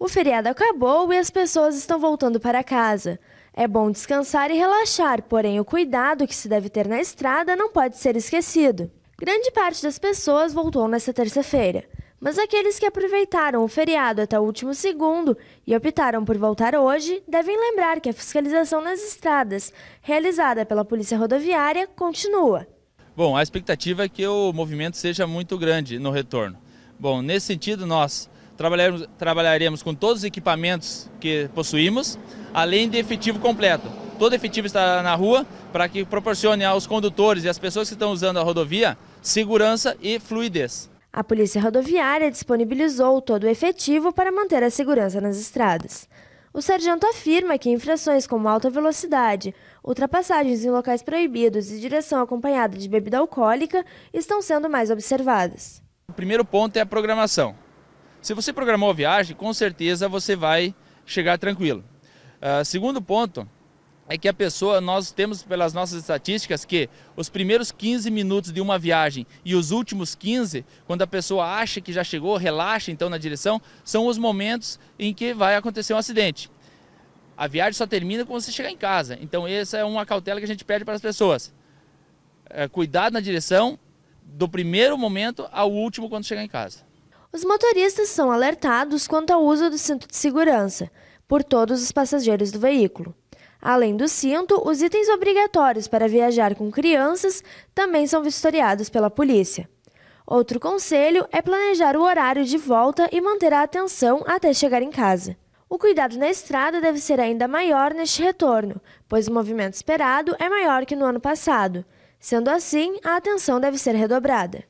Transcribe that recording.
O feriado acabou e as pessoas estão voltando para casa. É bom descansar e relaxar, porém o cuidado que se deve ter na estrada não pode ser esquecido. Grande parte das pessoas voltou nesta terça-feira, mas aqueles que aproveitaram o feriado até o último segundo e optaram por voltar hoje devem lembrar que a fiscalização nas estradas, realizada pela Polícia Rodoviária, continua. Bom, a expectativa é que o movimento seja muito grande no retorno. Bom, nesse sentido, nós Trabalharemos, trabalharemos com todos os equipamentos que possuímos, além de efetivo completo. Todo efetivo estará na rua para que proporcione aos condutores e às pessoas que estão usando a rodovia segurança e fluidez. A Polícia Rodoviária disponibilizou todo o efetivo para manter a segurança nas estradas. O sargento afirma que infrações como alta velocidade, ultrapassagens em locais proibidos e direção acompanhada de bebida alcoólica estão sendo mais observadas. O primeiro ponto é a programação. Se você programou a viagem, com certeza você vai chegar tranquilo. Uh, segundo ponto é que a pessoa, nós temos pelas nossas estatísticas que os primeiros 15 minutos de uma viagem e os últimos 15, quando a pessoa acha que já chegou, relaxa então na direção, são os momentos em que vai acontecer um acidente. A viagem só termina quando você chegar em casa. Então essa é uma cautela que a gente pede para as pessoas. É, cuidado na direção do primeiro momento ao último quando chegar em casa. Os motoristas são alertados quanto ao uso do cinto de segurança por todos os passageiros do veículo. Além do cinto, os itens obrigatórios para viajar com crianças também são vistoriados pela polícia. Outro conselho é planejar o horário de volta e manter a atenção até chegar em casa. O cuidado na estrada deve ser ainda maior neste retorno, pois o movimento esperado é maior que no ano passado. Sendo assim, a atenção deve ser redobrada.